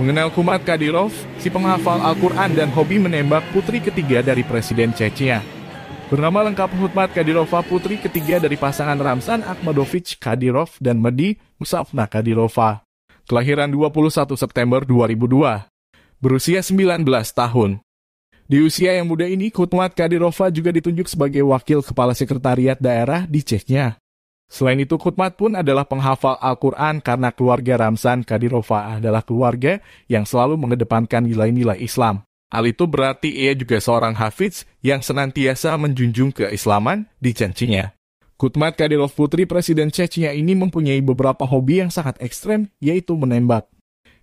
Mengenal Kumat Kadirov, si penghafal Al-Quran dan hobi menembak putri ketiga dari Presiden Chechnya. Bernama lengkap Hutmat Kadirova putri ketiga dari pasangan Ramsan Akhmadovich Kadirov dan Medi Musafna Kadirova. Kelahiran 21 September 2002. Berusia 19 tahun. Di usia yang muda ini, Kutmat Kadirova juga ditunjuk sebagai wakil kepala sekretariat daerah di Chechnya. Selain itu, Khutmat pun adalah penghafal Al-Quran karena keluarga Ramsan Kadirova adalah keluarga yang selalu mengedepankan nilai-nilai Islam. Hal itu berarti ia juga seorang hafiz yang senantiasa menjunjung keislaman di cencinya. Khutmat Kadirov Putri Presiden Cecinya ini mempunyai beberapa hobi yang sangat ekstrem, yaitu menembak.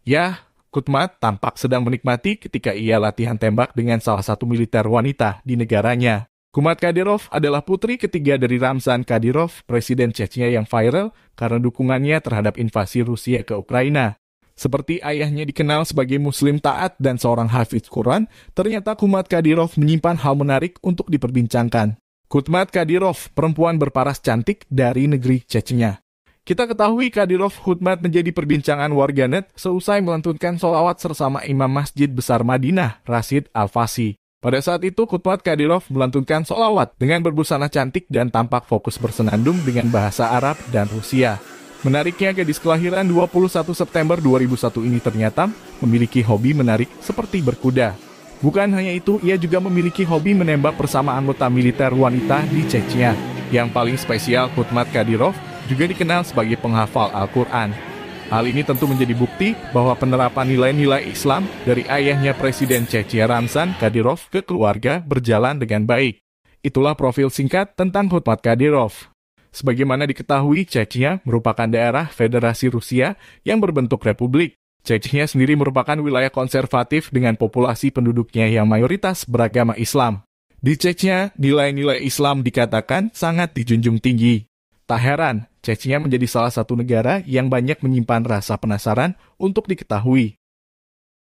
Ya, Khutmat tampak sedang menikmati ketika ia latihan tembak dengan salah satu militer wanita di negaranya. Kumat Kadirov adalah putri ketiga dari Ramzan Kadirov, presiden Chechnya yang viral karena dukungannya terhadap invasi Rusia ke Ukraina. Seperti ayahnya dikenal sebagai muslim taat dan seorang hafiz Quran, ternyata Kumat Kadirov menyimpan hal menarik untuk diperbincangkan. Kumat Kadirov, perempuan berparas cantik dari negeri Chechnya. Kita ketahui Kadirov Hutmat menjadi perbincangan warganet seusai melantunkan solawat sersama Imam Masjid Besar Madinah, Rasid Al-Fasi. Pada saat itu, Kutmat Kadirov melantunkan solawat dengan berbusana cantik dan tampak fokus bersenandung dengan bahasa Arab dan Rusia. Menariknya, gadis kelahiran 21 September 2001 ini ternyata memiliki hobi menarik seperti berkuda. Bukan hanya itu, ia juga memiliki hobi menembak bersama anggota militer wanita di Chechnya. Yang paling spesial, Kutmat Kadirov juga dikenal sebagai penghafal Al-Quran. Hal ini tentu menjadi bukti bahwa penerapan nilai-nilai Islam dari ayahnya Presiden Chechia Ramzan Kadyrov ke keluarga berjalan dengan baik. Itulah profil singkat tentang Hotmat Kadyrov. Sebagaimana diketahui, Chechnya merupakan daerah Federasi Rusia yang berbentuk republik. Chechnya sendiri merupakan wilayah konservatif dengan populasi penduduknya yang mayoritas beragama Islam. Di Chechnya, nilai-nilai Islam dikatakan sangat dijunjung tinggi. Tak heran Chechnya menjadi salah satu negara yang banyak menyimpan rasa penasaran untuk diketahui.